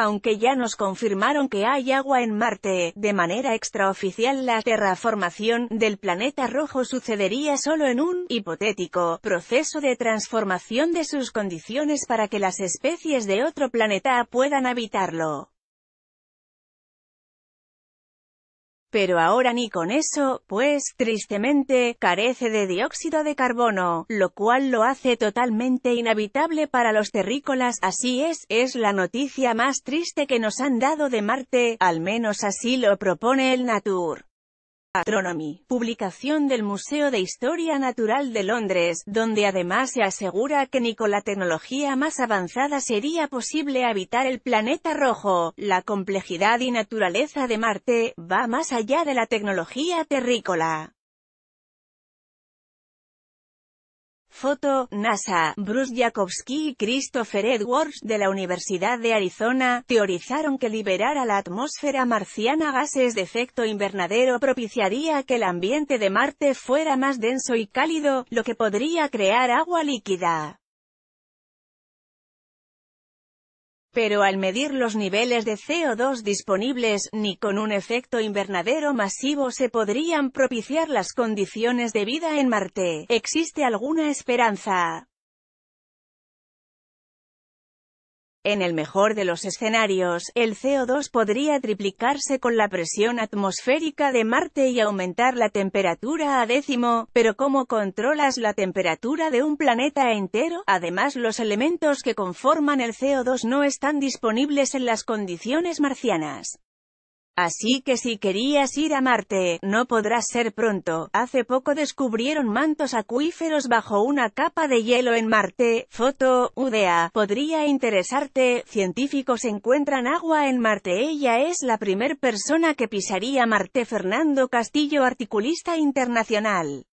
aunque ya nos confirmaron que hay agua en Marte. De manera extraoficial la terraformación del planeta rojo sucedería solo en un hipotético proceso de transformación de sus condiciones para que las especies de otro planeta puedan habitarlo. Pero ahora ni con eso, pues, tristemente, carece de dióxido de carbono, lo cual lo hace totalmente inhabitable para los terrícolas, así es, es la noticia más triste que nos han dado de Marte, al menos así lo propone el Natur. Astronomy, publicación del Museo de Historia Natural de Londres, donde además se asegura que ni con la tecnología más avanzada sería posible habitar el planeta rojo. La complejidad y naturaleza de Marte va más allá de la tecnología terrícola. Foto, NASA, Bruce Jakovsky y Christopher Edwards de la Universidad de Arizona, teorizaron que liberar a la atmósfera marciana gases de efecto invernadero propiciaría que el ambiente de Marte fuera más denso y cálido, lo que podría crear agua líquida. Pero al medir los niveles de CO2 disponibles, ni con un efecto invernadero masivo se podrían propiciar las condiciones de vida en Marte. Existe alguna esperanza. En el mejor de los escenarios, el CO2 podría triplicarse con la presión atmosférica de Marte y aumentar la temperatura a décimo, pero ¿cómo controlas la temperatura de un planeta entero? Además los elementos que conforman el CO2 no están disponibles en las condiciones marcianas. Así que si querías ir a Marte, no podrás ser pronto. Hace poco descubrieron mantos acuíferos bajo una capa de hielo en Marte. Foto, Udea, Podría interesarte, científicos encuentran agua en Marte. Ella es la primer persona que pisaría Marte. Fernando Castillo, articulista internacional.